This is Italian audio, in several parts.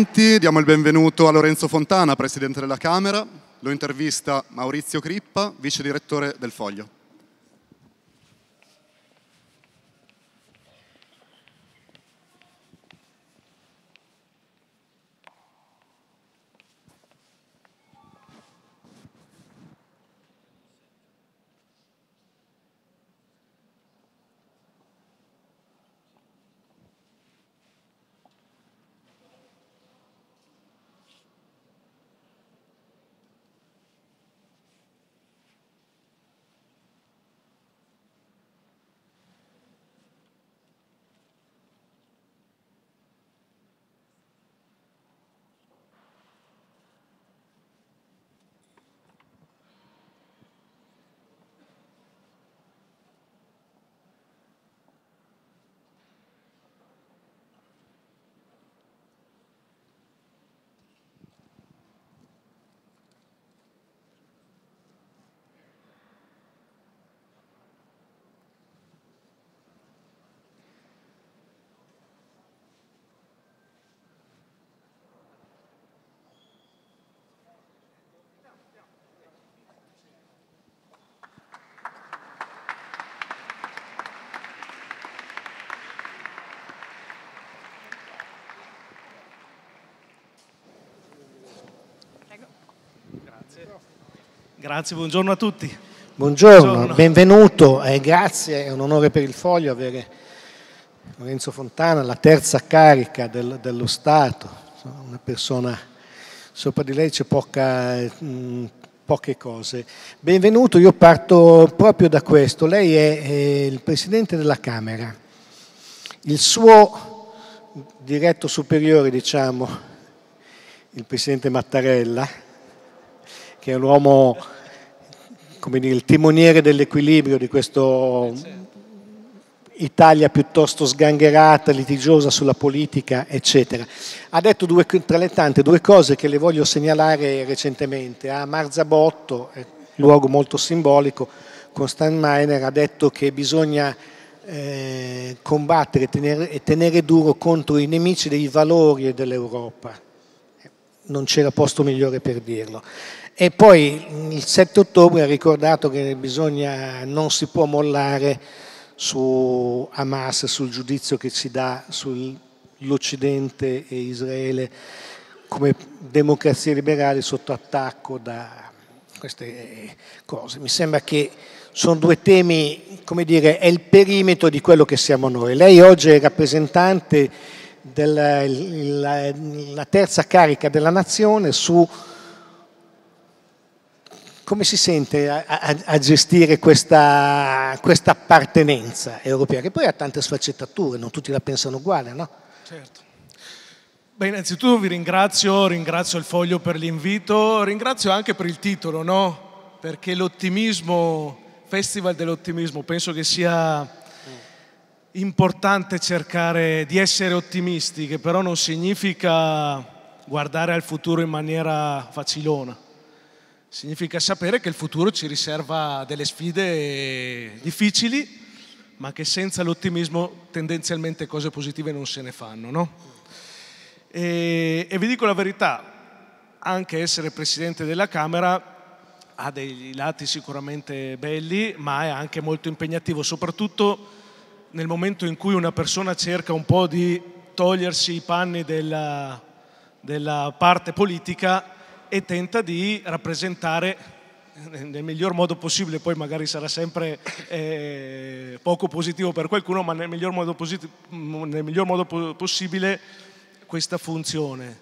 Monti, diamo il benvenuto a Lorenzo Fontana, Presidente della Camera, lo intervista Maurizio Crippa, Vice Direttore del Foglio. Grazie, buongiorno a tutti. Buongiorno, buongiorno. benvenuto, eh, grazie, è un onore per il foglio avere Lorenzo Fontana, la terza carica del, dello Stato, una persona sopra di lei c'è poca, mh, mm, poche cose. Benvenuto, io parto proprio da questo. Lei è, è il Presidente della Camera. Il suo diretto superiore, diciamo, il Presidente Mattarella, che è l'uomo, come dire, il timoniere dell'equilibrio di questa Italia piuttosto sgangherata, litigiosa sulla politica, eccetera. Ha detto due, tra le tante due cose che le voglio segnalare recentemente. A Marzabotto, eh, luogo molto simbolico, Constant Miner ha detto che bisogna eh, combattere e tenere, tenere, duro contro i nemici dei valori dell'Europa. Non c'era posto migliore per dirlo. E poi il 7 ottobre ha ricordato che bisogna, non si può mollare su Hamas, sul giudizio che si dà sull'Occidente e Israele come democrazia liberale sotto attacco da queste eh, cose. Mi sembra che sono due temi, come dire, è il perimetro di quello che siamo noi. Lei oggi è rappresentante della terza carica della nazione su come si sente a, a, a gestire questa, questa, appartenenza europea, che poi ha tante sfaccettature, non tutti la pensano uguale, no? Certo. Beh, innanzitutto vi ringrazio, ringrazio il Foglio per l'invito, ringrazio anche per il titolo, no? Perché l'ottimismo, Festival dell'ottimismo, penso che sia importante cercare di essere ottimisti, che però non significa guardare al futuro in maniera facilona Significa sapere che il futuro ci riserva delle sfide difficili, ma che senza l'ottimismo tendenzialmente cose positive non se ne fanno. No? E, e vi dico la verità, anche essere Presidente della Camera ha dei lati sicuramente belli, ma è anche molto impegnativo, soprattutto nel momento in cui una persona cerca un po' di togliersi i panni della, della parte politica e tenta di rappresentare eh, nel miglior modo possibile, poi magari sarà sempre eh, poco positivo per qualcuno, ma nel miglior modo, nel miglior modo po possibile questa funzione,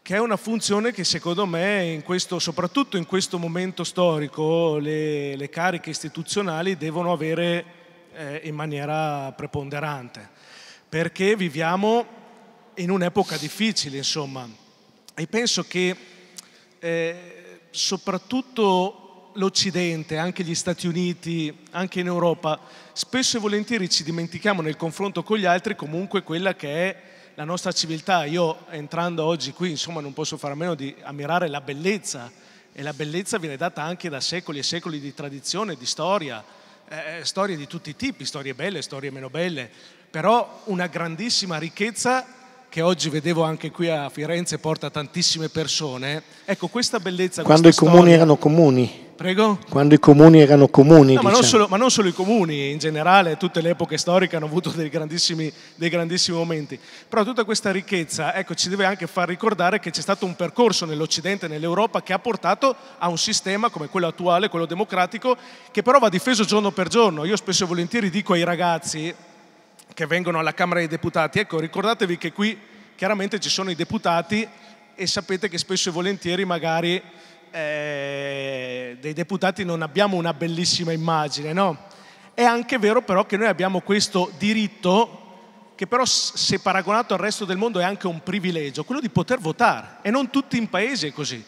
che è una funzione che secondo me, in questo, soprattutto in questo momento storico, le, le cariche istituzionali devono avere eh, in maniera preponderante, perché viviamo in un'epoca difficile, insomma, e penso che eh, soprattutto l'Occidente, anche gli Stati Uniti, anche in Europa, spesso e volentieri ci dimentichiamo nel confronto con gli altri comunque quella che è la nostra civiltà. Io entrando oggi qui, insomma, non posso fare a meno di ammirare la bellezza e la bellezza viene data anche da secoli e secoli di tradizione, di storia, eh, storie di tutti i tipi, storie belle, storie meno belle, però una grandissima ricchezza che oggi vedevo anche qui a Firenze porta tantissime persone. Ecco, questa bellezza... Quando questa i comuni storia... erano comuni. Prego? Quando i comuni erano comuni. No, diciamo. ma, non diciamo. solo, ma, non solo, i comuni, in generale tutte le epoche storiche hanno avuto dei grandissimi, dei grandissimi momenti. Però tutta questa ricchezza ecco, ci deve anche far ricordare che c'è stato un percorso nell'Occidente, nell'Europa, che ha portato a un sistema come quello attuale, quello democratico, che però va difeso giorno per giorno. Io spesso e volentieri dico ai ragazzi, che vengono alla Camera dei Deputati. Ecco, ricordatevi che qui chiaramente ci sono i deputati e sapete che spesso e volentieri magari eh, dei deputati non abbiamo una bellissima immagine, no? È anche vero però che noi abbiamo questo diritto che però se paragonato al resto del mondo è anche un privilegio, quello di poter votare e non tutti in paese è così.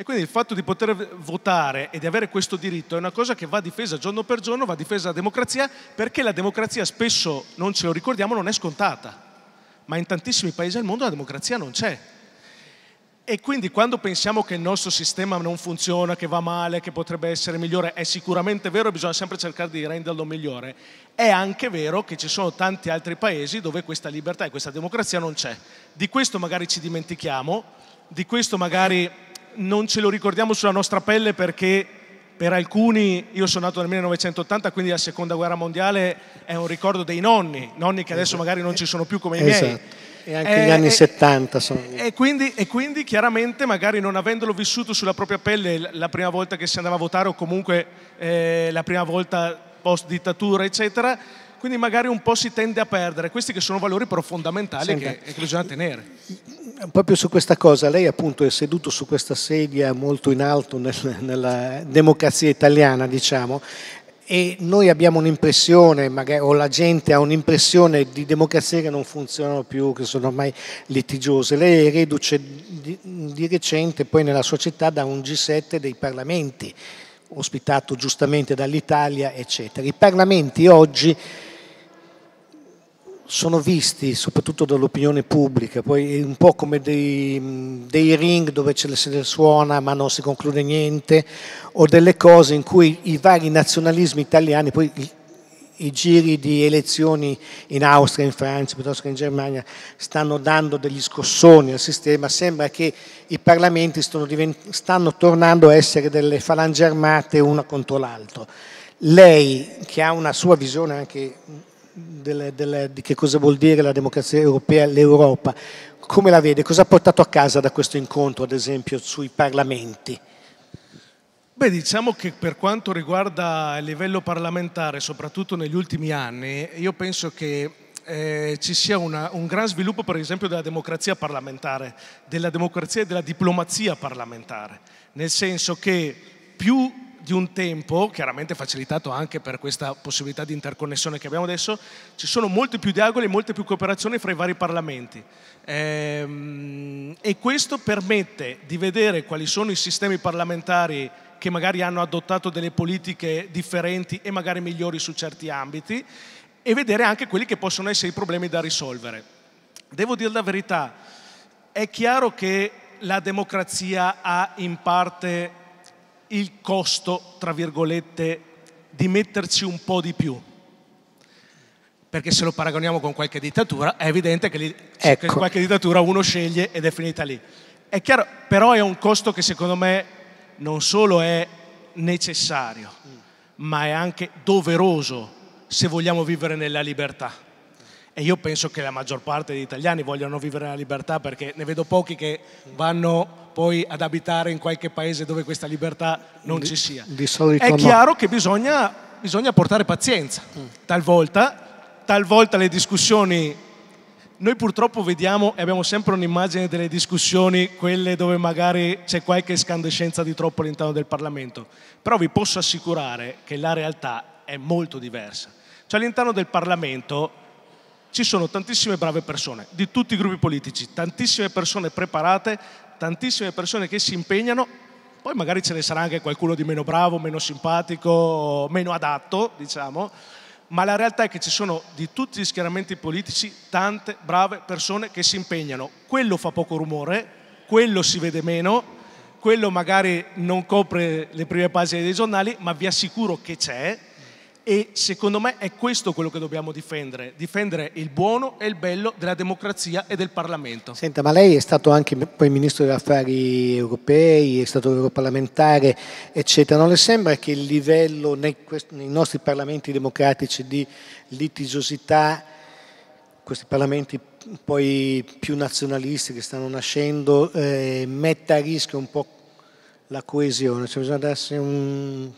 E quindi il fatto di poter votare e di avere questo diritto è una cosa che va difesa giorno per giorno, va difesa la democrazia, perché la democrazia spesso, non ce lo ricordiamo, non è scontata. Ma in tantissimi paesi al mondo la democrazia non c'è. E quindi quando pensiamo che il nostro sistema non funziona, che va male, che potrebbe essere migliore, è sicuramente vero, e bisogna sempre cercare di renderlo migliore. È anche vero che ci sono tanti altri paesi dove questa libertà e questa democrazia non c'è. Di questo magari ci dimentichiamo, di questo magari non ce lo ricordiamo sulla nostra pelle perché per alcuni, io sono nato nel 1980, quindi la seconda guerra mondiale è un ricordo dei nonni, nonni che adesso magari non ci sono più come i miei. Esatto. E anche eh, gli anni eh, 70 sono... E quindi, e quindi chiaramente magari non avendolo vissuto sulla propria pelle la prima volta che si andava a votare o comunque eh, la prima volta post dittatura, eccetera, quindi magari un po' si tende a perdere questi che sono valori però fondamentali Senta, che, che bisogna tenere. Proprio su questa cosa, lei appunto è seduto su questa sedia molto in alto nel, nella democrazia italiana, diciamo, e noi abbiamo un'impressione, magari, o la gente ha un'impressione di democrazie che non funzionano più, che sono ormai litigiose. Lei è reduce di, di recente poi nella sua città da un G7 dei parlamenti, ospitato giustamente dall'Italia, eccetera. I parlamenti oggi sono visti soprattutto dall'opinione pubblica, poi un po' come dei, dei ring dove ce ne suona ma non si conclude niente, o delle cose in cui i vari nazionalismi italiani, poi i, i giri di elezioni in Austria, in Francia, piuttosto che in Germania, stanno dando degli scossoni al sistema, sembra che i parlamenti stanno, divent- stanno tornando a essere delle falange armate una contro l'altro. Lei, che ha una sua visione anche delle, delle, di che cosa vuol dire la democrazia europea, l'Europa, come la vede? Cosa ha portato a casa da questo incontro, ad esempio, sui parlamenti? Beh, diciamo che per quanto riguarda il livello parlamentare, soprattutto negli ultimi anni, io penso che eh, ci sia una, un gran sviluppo per esempio della democrazia parlamentare, della democrazia e della diplomazia parlamentare, nel senso che più di un tempo, chiaramente facilitato anche per questa possibilità di interconnessione che abbiamo adesso, ci sono molti più dialoghi e molte più cooperazioni fra i vari parlamenti. Ehm, e questo permette di vedere quali sono i sistemi parlamentari che magari hanno adottato delle politiche differenti e magari migliori su certi ambiti e vedere anche quelli che possono essere i problemi da risolvere. Devo dire la verità, è chiaro che la democrazia ha in parte il costo, tra virgolette, di metterci un po' di più. Perché se lo paragoniamo con qualche dittatura, è evidente che, lì, ecco. che qualche dittatura uno sceglie ed è finita lì. È chiaro, però è un costo che secondo me non solo è necessario, ma è anche doveroso se vogliamo vivere nella libertà e io penso che la maggior parte degli italiani vogliano vivere la libertà perché ne vedo pochi che vanno poi ad abitare in qualche paese dove questa libertà non di, ci sia. Di solito È chiaro no. che bisogna, bisogna, portare pazienza, talvolta, talvolta le discussioni... Noi purtroppo vediamo e abbiamo sempre un'immagine delle discussioni, quelle dove magari c'è qualche scandescenza di troppo all'interno del Parlamento, però vi posso assicurare che la realtà è molto diversa. Cioè all'interno del Parlamento ci sono tantissime brave persone di tutti i gruppi politici, tantissime persone preparate, tantissime persone che si impegnano, poi magari ce ne sarà anche qualcuno di meno bravo, meno simpatico, meno adatto, diciamo, ma la realtà è che ci sono di tutti gli schieramenti politici tante brave persone che si impegnano. Quello fa poco rumore, quello si vede meno, quello magari non copre le prime pagine dei giornali, ma vi assicuro che c'è e secondo me è questo quello che dobbiamo difendere, difendere il buono e il bello della democrazia e del Parlamento. Senta, ma lei è stato anche poi ministro degli affari europei, è stato europarlamentare, eccetera. Non le sembra che il livello nei, nei nostri parlamenti democratici di litigiosità, questi parlamenti poi più nazionalisti che stanno nascendo, eh, metta a rischio un po' la coesione? Cioè bisogna darsi un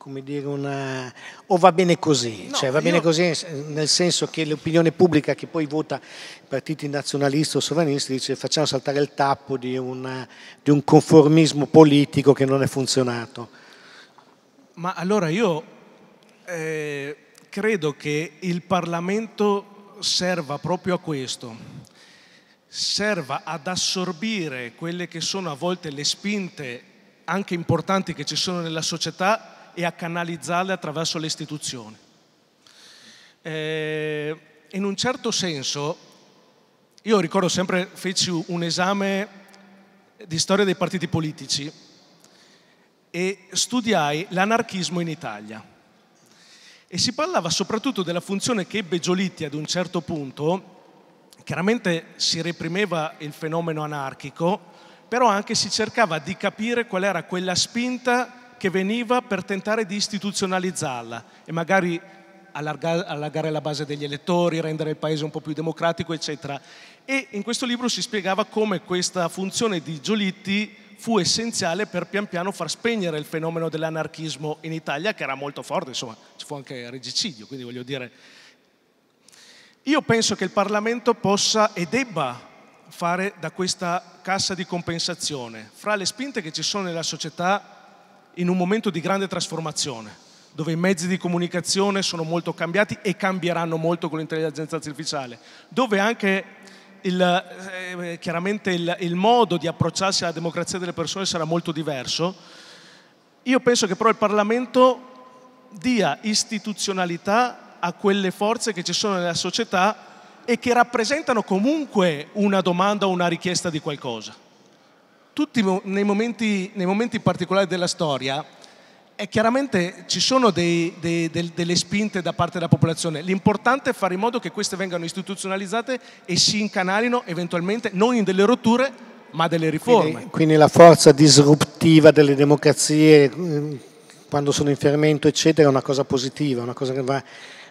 come dire, una... o va bene così, no, cioè va bene così nel senso che l'opinione pubblica che poi vota partiti nazionalisti o sovranisti dice facciamo saltare il tappo di, una... di un conformismo politico che non è funzionato. Ma allora io eh, credo che il Parlamento serva proprio a questo, serva ad assorbire quelle che sono a volte le spinte anche importanti che ci sono nella società e a canalizzarle attraverso le istituzioni. Eh, in un certo senso, io ricordo sempre, feci un esame di storia dei partiti politici e studiai l'anarchismo in Italia. E si parlava soprattutto della funzione che ebbe Giolitti ad un certo punto, chiaramente si reprimeva il fenomeno anarchico, però anche si cercava di capire qual era quella spinta che veniva per tentare di istituzionalizzarla e magari allargare, la base degli elettori, rendere il paese un po' più democratico, eccetera. E in questo libro si spiegava come questa funzione di Giolitti fu essenziale per pian piano far spegnere il fenomeno dell'anarchismo in Italia, che era molto forte, insomma, ci fu anche regicidio, quindi voglio dire... Io penso che il Parlamento possa e debba fare da questa cassa di compensazione. Fra le spinte che ci sono nella società in un momento di grande trasformazione, dove i mezzi di comunicazione sono molto cambiati e cambieranno molto con l'intelligenza artificiale, dove anche il, eh, eh, chiaramente il, il modo di approcciarsi alla democrazia delle persone sarà molto diverso, io penso che però il Parlamento dia istituzionalità a quelle forze che ci sono nella società e che rappresentano comunque una domanda o una richiesta di qualcosa tutti nei momenti, nei momenti particolari della storia, e chiaramente ci sono dei, dei, del, delle spinte da parte della popolazione. L'importante è fare in modo che queste vengano istituzionalizzate e si incanalino eventualmente non in delle rotture, ma delle riforme. Quindi, quindi la forza disruptiva delle democrazie mm, quando sono in fermento, eccetera, è una cosa positiva, una cosa che va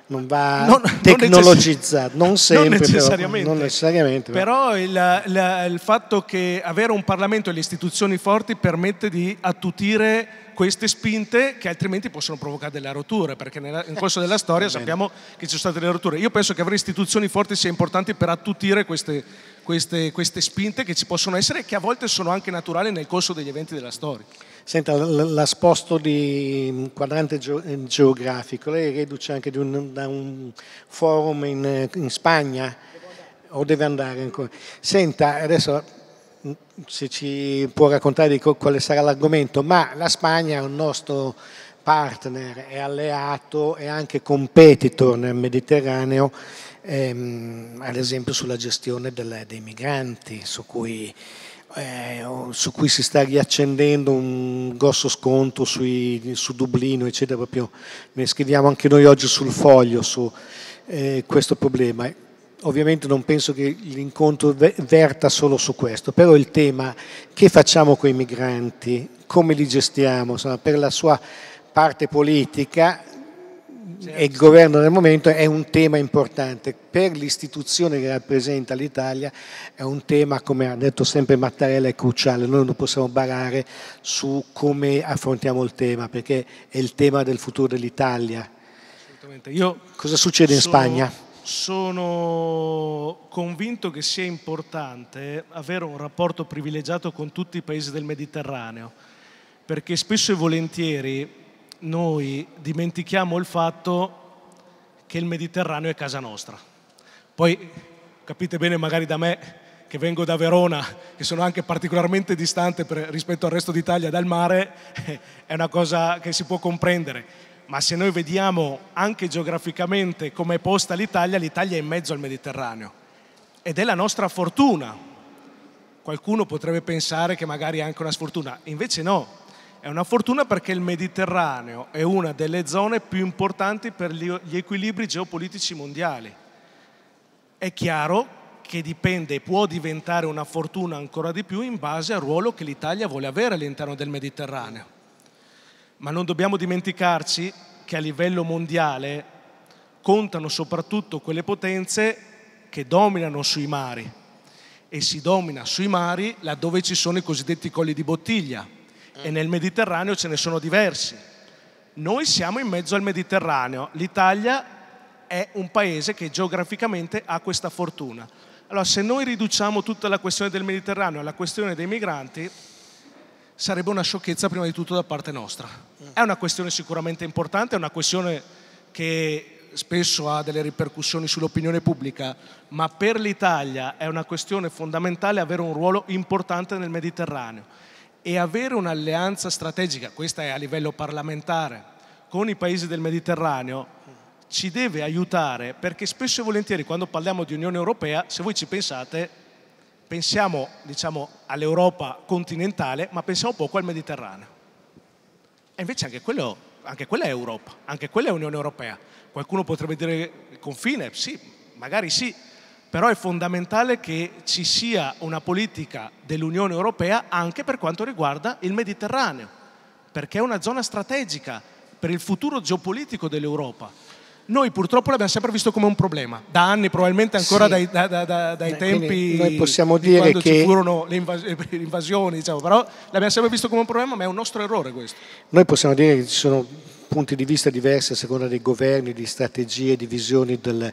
non va non, tecnologizzato, non, sempre, non necessariamente. Però, non necessariamente però. però il, la, il fatto che avere un Parlamento e le istituzioni forti permette di attutire queste spinte che altrimenti possono provocare delle rotture, perché nel corso della storia sappiamo che ci sono state delle rotture. Io penso che avere istituzioni forti sia importante per attutire queste, queste, queste spinte che ci possono essere e che a volte sono anche naturali nel corso degli eventi della storia. Senta, la sposto di quadrante geografico, lei è reduce anche un, da un forum in, in Spagna o deve andare ancora? Senta, adesso mm, se ci può raccontare di quale sarà l'argomento, ma la Spagna è un nostro partner, è alleato e anche competitor nel Mediterraneo, ehm, ad esempio sulla gestione delle, dei migranti, su cui eh, su cui si sta riaccendendo un grosso sconto sui, su Dublino, eccetera, proprio ne scriviamo anche noi oggi sul foglio su eh, questo problema. Ovviamente non penso che l'incontro verta solo su questo, però il tema che facciamo con i migranti, come li gestiamo, insomma, per la sua parte politica Certo. e il governo del momento è un tema importante. Per l'istituzione che rappresenta l'Italia è un tema, come ha detto sempre Mattarella, è cruciale. Noi non possiamo barare su come affrontiamo il tema, perché è il tema del futuro dell'Italia. Cosa succede in Spagna? Sono convinto che sia importante avere un rapporto privilegiato con tutti i paesi del Mediterraneo, perché spesso e volentieri noi dimentichiamo il fatto che il Mediterraneo è casa nostra. Poi capite bene magari da me che vengo da Verona, che sono anche particolarmente distante per, rispetto al resto d'Italia dal mare, è una cosa che si può comprendere. Ma se noi vediamo anche geograficamente come è posta l'Italia, l'Italia è in mezzo al Mediterraneo ed è la nostra fortuna. Qualcuno potrebbe pensare che magari è anche una sfortuna, invece no, è una fortuna perché il Mediterraneo è una delle zone più importanti per gli equilibri geopolitici mondiali. È chiaro che dipende e può diventare una fortuna ancora di più in base al ruolo che l'Italia vuole avere all'interno del Mediterraneo. Ma non dobbiamo dimenticarci che a livello mondiale contano soprattutto quelle potenze che dominano sui mari e si domina sui mari laddove ci sono i cosiddetti colli di bottiglia Mm. e nel Mediterraneo ce ne sono diversi. Noi siamo in mezzo al Mediterraneo, l'Italia è un paese che geograficamente ha questa fortuna. Allora, se noi riduciamo tutta la questione del Mediterraneo alla questione dei migranti, sarebbe una sciocchezza prima di tutto da parte nostra. Mm. È una questione sicuramente importante, è una questione che spesso ha delle ripercussioni sull'opinione pubblica, ma per l'Italia è una questione fondamentale avere un ruolo importante nel Mediterraneo e avere un'alleanza strategica, questa è a livello parlamentare, con i paesi del Mediterraneo ci deve aiutare perché spesso e volentieri quando parliamo di Unione Europea, se voi ci pensate, pensiamo diciamo, all'Europa continentale, ma pensiamo poco al Mediterraneo. E invece anche, quello, anche quella è Europa, anche quella è Unione Europea. Qualcuno potrebbe dire confine, sì, magari sì, però è fondamentale che ci sia una politica dell'Unione Europea anche per quanto riguarda il Mediterraneo, perché è una zona strategica per il futuro geopolitico dell'Europa. Noi purtroppo l'abbiamo sempre visto come un problema, da anni, probabilmente ancora sì. dai, da, da, da, dai Beh, tempi noi possiamo di dire che... furono le, invas eh, le invasioni, diciamo, però l'abbiamo sempre visto come un problema, ma è un nostro errore questo. Noi possiamo dire che ci sono punti di vista diversi a seconda dei governi, di strategie, di visioni del,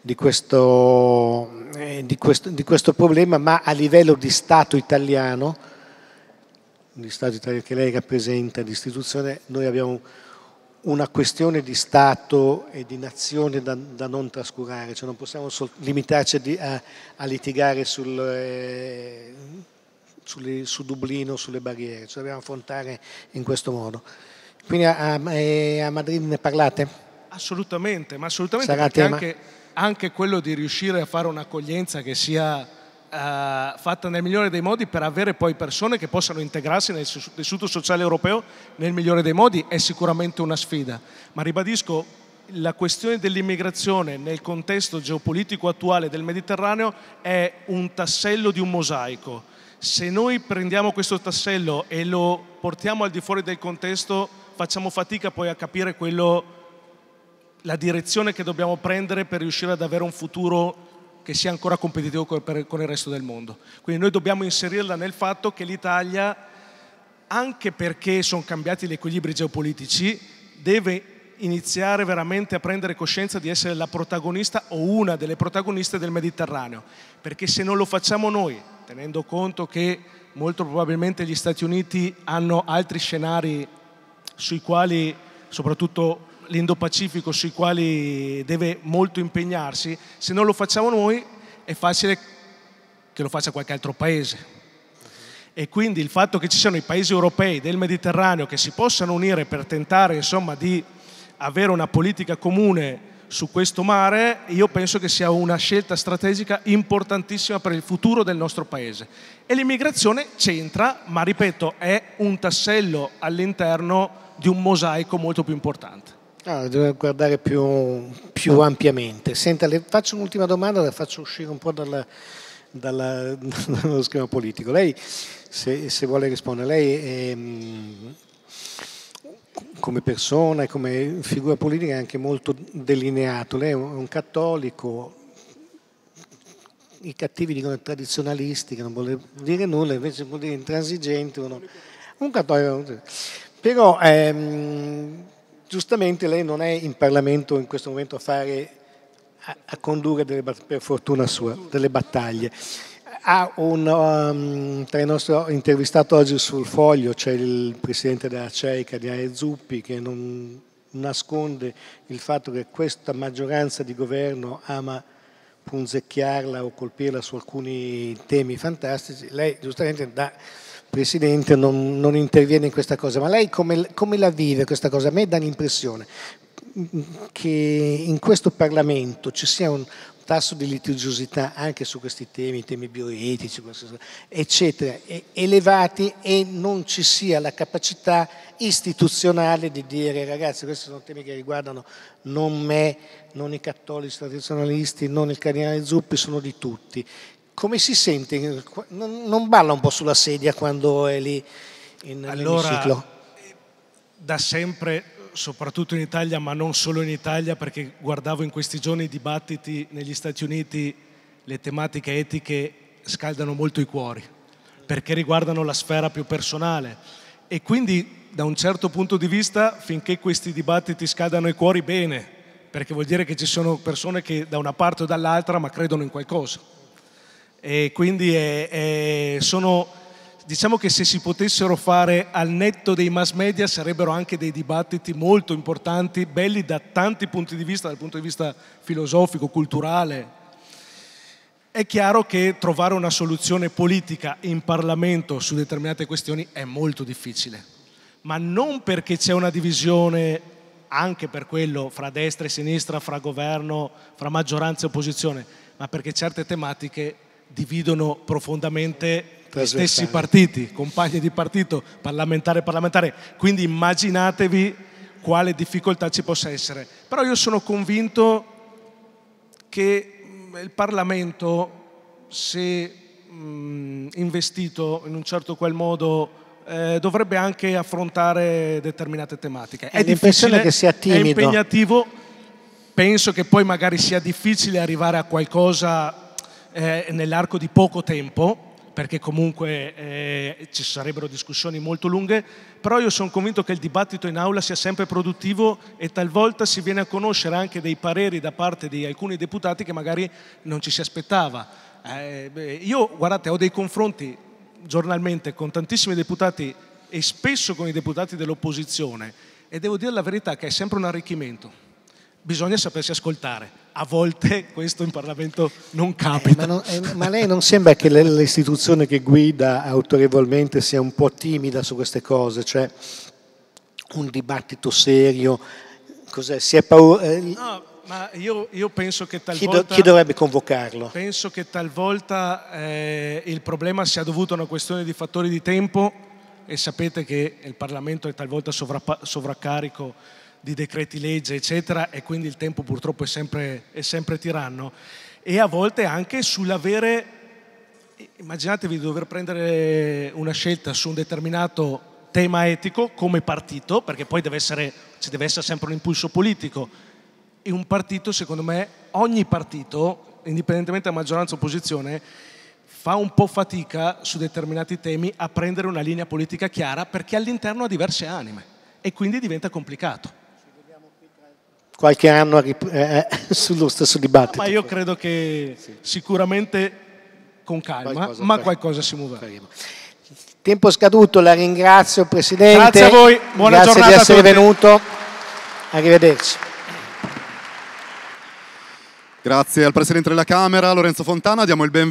di questo, eh, di, questo, di questo, problema, ma a livello di Stato italiano, di Stato italiano che lei rappresenta, di istituzione, noi abbiamo una questione di Stato e di nazione da, da non trascurare, cioè non possiamo limitarci di, a, a, litigare sul, eh, sulle, su Dublino, sulle barriere, ci cioè dobbiamo affrontare in questo modo. Quindi a, a, eh, a Madrid ne parlate? Assolutamente, ma assolutamente Sarà perché tema? anche anche quello di riuscire a fare un'accoglienza che sia eh, fatta nel migliore dei modi per avere poi persone che possano integrarsi nel tessuto sociale europeo nel migliore dei modi è sicuramente una sfida. Ma ribadisco, la questione dell'immigrazione nel contesto geopolitico attuale del Mediterraneo è un tassello di un mosaico. Se noi prendiamo questo tassello e lo portiamo al di fuori del contesto, facciamo fatica poi a capire quello la direzione che dobbiamo prendere per riuscire ad avere un futuro che sia ancora competitivo con il resto del mondo. Quindi noi dobbiamo inserirla nel fatto che l'Italia, anche perché sono cambiati gli equilibri geopolitici, deve iniziare veramente a prendere coscienza di essere la protagonista o una delle protagoniste del Mediterraneo, perché se non lo facciamo noi, tenendo conto che molto probabilmente gli Stati Uniti hanno altri scenari sui quali soprattutto l'Indo-Pacifico sui quali deve molto impegnarsi, se non lo facciamo noi è facile che lo faccia qualche altro paese. E quindi il fatto che ci siano i paesi europei del Mediterraneo che si possano unire per tentare insomma, di avere una politica comune su questo mare, io penso che sia una scelta strategica importantissima per il futuro del nostro paese. E l'immigrazione c'entra, ma ripeto, è un tassello all'interno di un mosaico molto più importante. No, ah, dobbiamo guardare più, più ampiamente. Senta, le faccio un'ultima domanda, la faccio uscire un po' dalla, dalla, dallo schema politico. Lei, se, se vuole rispondere, lei è, ehm, come persona e come figura politica è anche molto delineato. Lei è un cattolico, i cattivi dicono tradizionalisti, che non vuole dire nulla, invece vuol dire intransigente. Uno, un cattolico. Però... Ehm, giustamente lei non è in Parlamento in questo momento a, fare, a, a condurre, delle, per fortuna sua, delle battaglie. Un, um, tra i nostri intervistato oggi sul foglio c'è il presidente della CEI, Cardinale Zuppi, che non nasconde il fatto che questa maggioranza di governo ama punzecchiarla o colpirla su alcuni temi fantastici. Lei giustamente dà Presidente non, non, interviene in questa cosa, ma lei come, come la vive questa cosa? A me dà l'impressione che in questo Parlamento ci sia un tasso di litigiosità anche su questi temi, temi bioetici, eccetera, elevati e non ci sia la capacità istituzionale di dire ragazzi questi sono temi che riguardano non me, non i cattolici tradizionalisti, non il cardinale Zuppi, sono di tutti come si sente? Non balla un po' sulla sedia quando è lì in allora, l'emiciclo? Eh, da sempre, soprattutto in Italia, ma non solo in Italia, perché guardavo in questi giorni i dibattiti negli Stati Uniti, le tematiche etiche scaldano molto i cuori, perché riguardano la sfera più personale. E quindi, da un certo punto di vista, finché questi dibattiti scaldano i cuori, bene, perché vuol dire che ci sono persone che da una parte o dall'altra, ma credono in qualcosa. E quindi è, è, sono, diciamo che se si potessero fare al netto dei mass media sarebbero anche dei dibattiti molto importanti, belli da tanti punti di vista, dal punto di vista filosofico, culturale. È chiaro che trovare una soluzione politica in Parlamento su determinate questioni è molto difficile, ma non perché c'è una divisione anche per quello fra destra e sinistra, fra governo, fra maggioranza e opposizione, ma perché certe tematiche dividono profondamente gli stessi partiti, compagni di partito, parlamentare e parlamentare. Quindi immaginatevi quale difficoltà ci possa essere. Però io sono convinto che mm, il Parlamento, se mm, investito in un certo qual modo, eh, dovrebbe anche affrontare determinate tematiche. È, è difficile, che sia timido. è impegnativo, penso che poi magari sia difficile arrivare a qualcosa eh, nell'arco di poco tempo, perché comunque eh, ci sarebbero discussioni molto lunghe, però io sono convinto che il dibattito in aula sia sempre produttivo e talvolta si viene a conoscere anche dei pareri da parte di alcuni deputati che magari non ci si aspettava. Eh, beh, io, guardate, ho dei confronti giornalmente con tantissimi deputati e spesso con i deputati dell'opposizione e devo dire la verità che è sempre un arricchimento. Bisogna sapersi ascoltare a volte questo in Parlamento non eh, capita. Eh, ma, non, eh, ma, lei non sembra che l'istituzione che guida autorevolmente sia un po' timida su queste cose, cioè un dibattito serio? Cos'è? Si è paura... Eh, no, ma io, io, penso che talvolta... Chi, do, chi, dovrebbe convocarlo? Penso che talvolta eh, il problema sia dovuto a una questione di fattori di tempo e sapete che il Parlamento è talvolta sovra, sovraccarico di decreti legge, eccetera, e quindi il tempo purtroppo è sempre, è sempre tiranno, e a volte anche sull'avere, immaginatevi di dover prendere una scelta su un determinato tema etico come partito, perché poi deve essere, ci deve essere sempre un impulso politico, e un partito, secondo me, ogni partito, indipendentemente da maggioranza o opposizione, fa un po' fatica su determinati temi a prendere una linea politica chiara perché all'interno ha diverse anime e quindi diventa complicato qualche anno eh, eh sullo stesso dibattito. Ma io credo che sì. sicuramente con calma, qualcosa ma qualcosa si muoverà. Faremo. Tempo scaduto, la ringrazio Presidente. Grazie a voi, buona Grazie giornata. Grazie di essere venuto, arrivederci. Grazie al Presidente della Camera, Lorenzo Fontana, diamo il benvenuto.